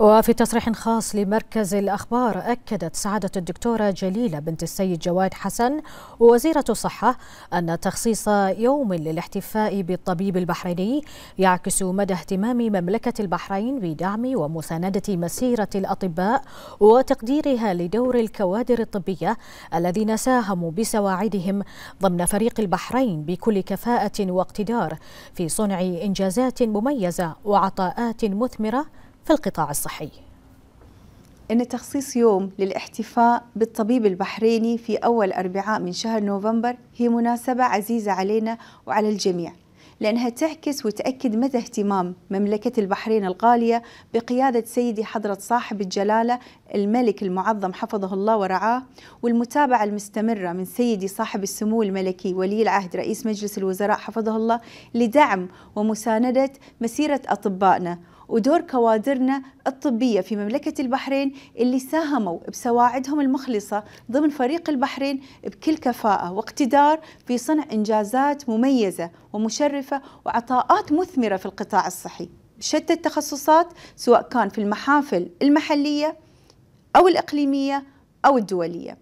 وفي تصريح خاص لمركز الأخبار أكدت سعادة الدكتورة جليلة بنت السيد جواد حسن وزيرة الصحة أن تخصيص يوم للاحتفاء بالطبيب البحريني يعكس مدى اهتمام مملكة البحرين بدعم ومساندة مسيرة الأطباء وتقديرها لدور الكوادر الطبية الذين ساهموا بسواعدهم ضمن فريق البحرين بكل كفاءة واقتدار في صنع إنجازات مميزة وعطاءات مثمرة في القطاع الصحي أن تخصيص يوم للاحتفاء بالطبيب البحريني في أول أربعاء من شهر نوفمبر هي مناسبة عزيزة علينا وعلى الجميع لأنها تعكس وتأكد مدى اهتمام مملكة البحرين الغالية بقيادة سيدي حضرة صاحب الجلالة الملك المعظم حفظه الله ورعاه والمتابعة المستمرة من سيدي صاحب السمو الملكي ولي العهد رئيس مجلس الوزراء حفظه الله لدعم ومساندة مسيرة أطبائنا ودور كوادرنا الطبية في مملكة البحرين اللي ساهموا بسواعدهم المخلصة ضمن فريق البحرين بكل كفاءة واقتدار في صنع إنجازات مميزة ومشرفة وعطاءات مثمرة في القطاع الصحي بشتى التخصصات سواء كان في المحافل المحلية أو الإقليمية أو الدولية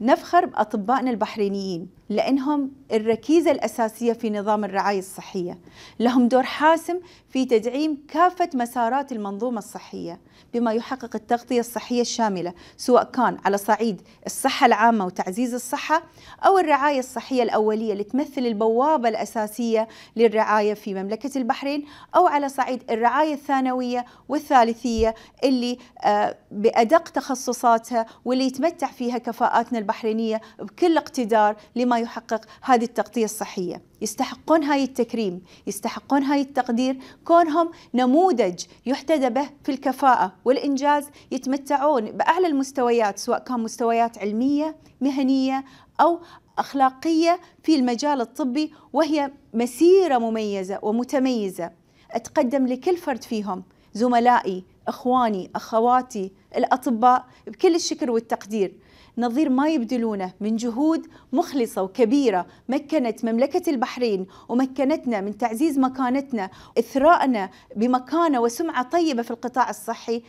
نفخر بأطبائنا البحرينيين لأنهم الركيزة الأساسية في نظام الرعاية الصحية لهم دور حاسم في تدعيم كافة مسارات المنظومة الصحية بما يحقق التغطية الصحية الشاملة سواء كان على صعيد الصحة العامة وتعزيز الصحة أو الرعاية الصحية الأولية اللي تمثل البوابة الأساسية للرعاية في مملكة البحرين أو على صعيد الرعاية الثانوية والثالثية اللي آه، بأدق تخصصاتها واللي يتمتع فيها كفاءاتنا البحرينية بكل اقتدار لما يحقق هذه التغطية الصحية يستحقون هاي التكريم يستحقون هاي التقدير كونهم نموذج يحتذى به في الكفاءة والإنجاز يتمتعون بأعلى المستويات سواء كان مستويات علمية مهنية أو أخلاقية في المجال الطبي وهي مسيرة مميزة ومتميزة أتقدم لكل فرد فيهم زملائي اخواني اخواتي الاطباء بكل الشكر والتقدير نظير ما يبدلونه من جهود مخلصة وكبيرة مكنت مملكة البحرين ومكنتنا من تعزيز مكانتنا إثراءنا بمكانة وسمعة طيبة في القطاع الصحي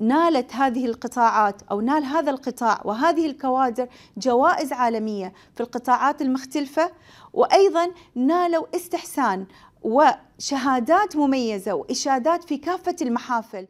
نالت هذه القطاعات أو نال هذا القطاع وهذه الكوادر جوائز عالمية في القطاعات المختلفة وأيضا نالوا استحسان وشهادات مميزة وإشادات في كافة المحافل